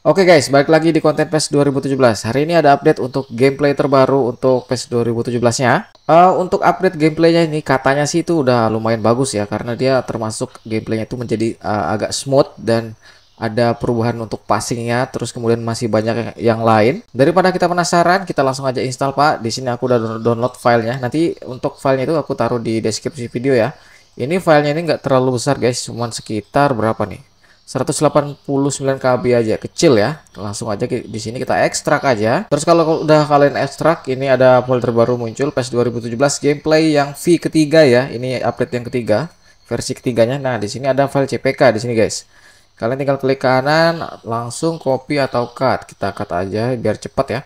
Oke okay guys, balik lagi di konten PES 2017. Hari ini ada update untuk gameplay terbaru untuk PES 2017-nya. Uh, eh, untuk update gameplaynya ini katanya sih itu udah lumayan bagus ya, karena dia termasuk gameplaynya itu menjadi uh, agak smooth dan ada perubahan untuk passingnya, terus kemudian masih banyak yang lain. Daripada kita penasaran, kita langsung aja install pak. Di sini aku udah download filenya. Nanti untuk filenya itu aku taruh di deskripsi video ya. Ini filenya ini nggak terlalu besar guys, cuma sekitar berapa nih? 189 KB aja, kecil ya. Langsung aja di sini kita ekstrak aja. Terus kalau udah kalian ekstrak, ini ada folder baru muncul PES 2017 gameplay yang V ketiga ya. Ini update yang ketiga, versi ketiganya. Nah, di sini ada file CPK di sini, guys. Kalian tinggal klik kanan, langsung copy atau cut. Kita cut aja biar cepat ya.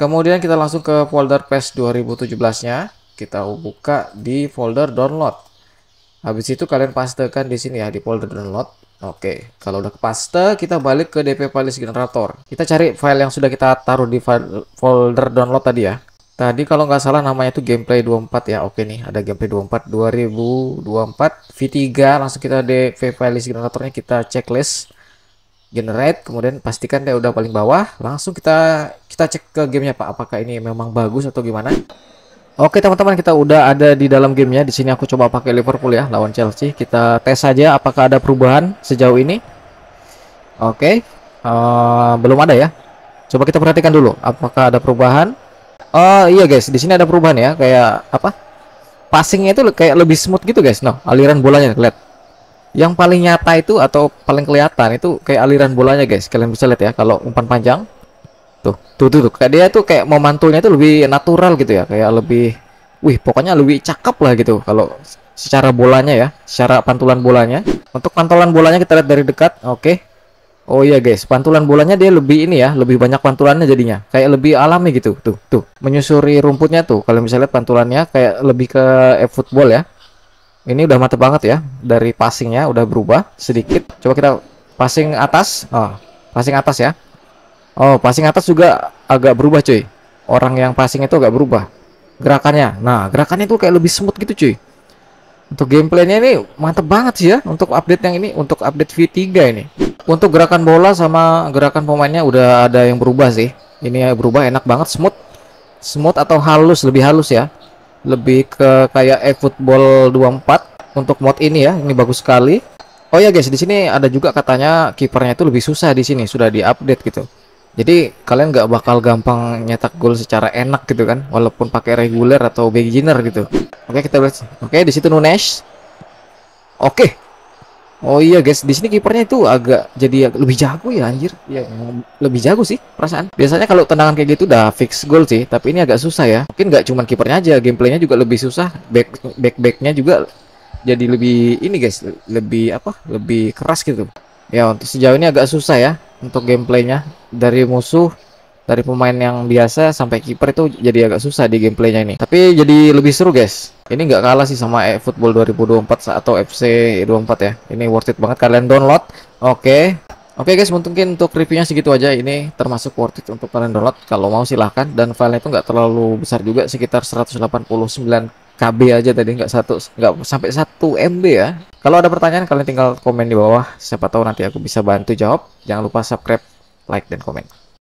Kemudian kita langsung ke folder PES 2017-nya. Kita buka di folder download. Habis itu kalian pastekan di sini ya di folder download. Oke, kalau udah ke paste, kita balik ke DP Files Generator. Kita cari file yang sudah kita taruh di folder download tadi ya. Tadi kalau nggak salah namanya itu gameplay 24 ya. Oke nih, ada gameplay 24 2024 V3. Langsung kita DP Files Generatornya kita checklist generate, kemudian pastikan dia udah paling bawah. Langsung kita kita cek ke gamenya Pak, apakah ini memang bagus atau gimana. Oke teman-teman kita udah ada di dalam gamenya di sini aku coba pakai Liverpool ya lawan Chelsea kita tes saja apakah ada perubahan sejauh ini Oke uh, belum ada ya coba kita perhatikan dulu apakah ada perubahan Oh uh, iya guys di sini ada perubahan ya kayak apa passingnya itu kayak lebih smooth gitu guys no aliran bolanya lihat yang paling nyata itu atau paling kelihatan itu kayak aliran bolanya guys kalian bisa lihat ya kalau umpan panjang tuh gitu. tuh tuh, tuh. kayak dia tuh kayak memantulnya tuh lebih natural gitu ya kayak lebih wih pokoknya lebih cakep lah gitu kalau secara bolanya ya secara pantulan bolanya untuk pantulan bolanya kita lihat dari dekat oke okay. Oh iya guys, pantulan bolanya dia lebih ini ya, lebih banyak pantulannya jadinya. Kayak lebih alami gitu. Tuh, tuh. Menyusuri rumputnya tuh. Kalau misalnya pantulannya kayak lebih ke f football ya. Ini udah mantep banget ya. Dari passingnya udah berubah sedikit. Coba kita passing atas. Oh, passing atas ya. Oh, passing atas juga agak berubah, cuy. Orang yang passing itu agak berubah gerakannya. Nah, gerakannya itu kayak lebih smooth gitu, cuy. Untuk gameplaynya ini mantep banget sih ya untuk update yang ini, untuk update V3 ini. Untuk gerakan bola sama gerakan pemainnya udah ada yang berubah sih. Ini ya, berubah enak banget, smooth. Smooth atau halus, lebih halus ya. Lebih ke kayak eFootball 24 untuk mod ini ya. Ini bagus sekali. Oh ya guys, di sini ada juga katanya kipernya itu lebih susah di sini, sudah diupdate gitu. Jadi kalian nggak bakal gampang nyetak gol secara enak gitu kan, walaupun pakai reguler atau beginner gitu. Oke kita lihat. Oke di situ Nunes. Oke. Oh iya guys, di sini kipernya itu agak jadi agak lebih jago ya anjir. Iya, lebih jago sih perasaan. Biasanya kalau tendangan kayak gitu udah fix gol sih, tapi ini agak susah ya. Mungkin nggak cuman kipernya aja, gameplaynya juga lebih susah. Back back backnya juga jadi lebih ini guys, lebih apa? Lebih keras gitu. Ya untuk sejauh ini agak susah ya untuk gameplaynya dari musuh dari pemain yang biasa sampai kiper itu jadi agak susah di gameplaynya ini tapi jadi lebih seru guys ini nggak kalah sih sama e football 2024 atau FC 24 ya ini worth it banget kalian download oke okay. Oke okay guys, mungkin untuk reviewnya segitu aja. Ini termasuk worth it untuk kalian download. Kalau mau silahkan. Dan filenya itu nggak terlalu besar juga, sekitar 189 KB aja tadi nggak satu nggak sampai satu MB ya kalau ada pertanyaan kalian tinggal komen di bawah siapa tahu nanti aku bisa bantu jawab jangan lupa subscribe like dan komen